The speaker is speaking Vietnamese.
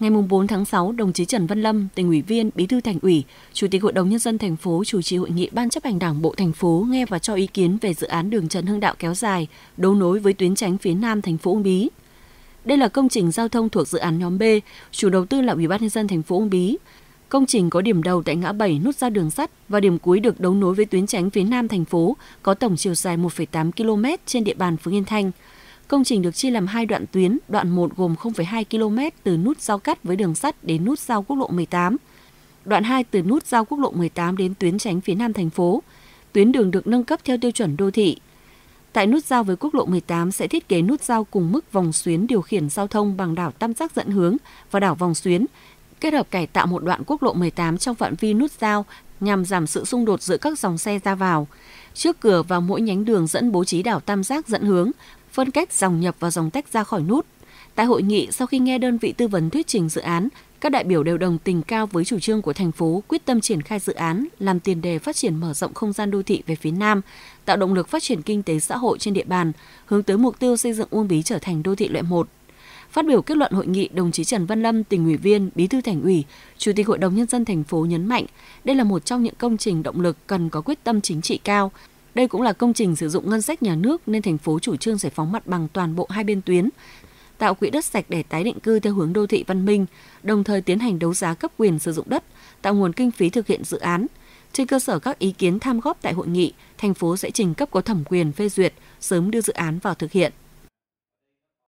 Ngày 4 tháng 6, đồng chí Trần Văn Lâm, tỉnh ủy viên, bí thư thành ủy, chủ tịch hội đồng nhân dân thành phố chủ trì hội nghị ban chấp hành đảng bộ thành phố nghe và cho ý kiến về dự án đường Trần Hưng Đạo kéo dài, đấu nối với tuyến tránh phía nam thành phố Uông Bí. Đây là công trình giao thông thuộc dự án nhóm B, chủ đầu tư là Ủy ban nhân dân thành phố Uông Bí. Công trình có điểm đầu tại ngã 7 nút giao đường sắt và điểm cuối được đấu nối với tuyến tránh phía nam thành phố, có tổng chiều dài 1,8 km trên địa bàn phường Yên Thanh. Công trình được chia làm hai đoạn tuyến, đoạn 1 gồm 0,2 km từ nút giao cắt với đường sắt đến nút giao quốc lộ 18, đoạn 2 từ nút giao quốc lộ 18 đến tuyến tránh phía nam thành phố. Tuyến đường được nâng cấp theo tiêu chuẩn đô thị. Tại nút giao với quốc lộ 18 sẽ thiết kế nút giao cùng mức vòng xuyến điều khiển giao thông bằng đảo tam giác dẫn hướng và đảo vòng xuyến, kết hợp cải tạo một đoạn quốc lộ 18 trong phạm vi nút giao nhằm giảm sự xung đột giữa các dòng xe ra vào. Trước cửa và mỗi nhánh đường dẫn bố trí đảo tam giác dẫn hướng, phân cách dòng nhập và dòng tách ra khỏi nút. Tại hội nghị, sau khi nghe đơn vị tư vấn thuyết trình dự án, các đại biểu đều đồng tình cao với chủ trương của thành phố quyết tâm triển khai dự án làm tiền đề phát triển mở rộng không gian đô thị về phía Nam, tạo động lực phát triển kinh tế xã hội trên địa bàn, hướng tới mục tiêu xây dựng Uông Bí trở thành đô thị loại 1. Phát biểu kết luận hội nghị, đồng chí Trần Văn Lâm, tỉnh ủy viên, bí thư thành ủy, chủ tịch hội đồng nhân dân thành phố nhấn mạnh, đây là một trong những công trình động lực cần có quyết tâm chính trị cao, đây cũng là công trình sử dụng ngân sách nhà nước nên thành phố chủ trương giải phóng mặt bằng toàn bộ hai bên tuyến, tạo quỹ đất sạch để tái định cư theo hướng đô thị văn minh, đồng thời tiến hành đấu giá cấp quyền sử dụng đất, tạo nguồn kinh phí thực hiện dự án. Trên cơ sở các ý kiến tham góp tại hội nghị, thành phố sẽ trình cấp có thẩm quyền phê duyệt, sớm đưa dự án vào thực hiện.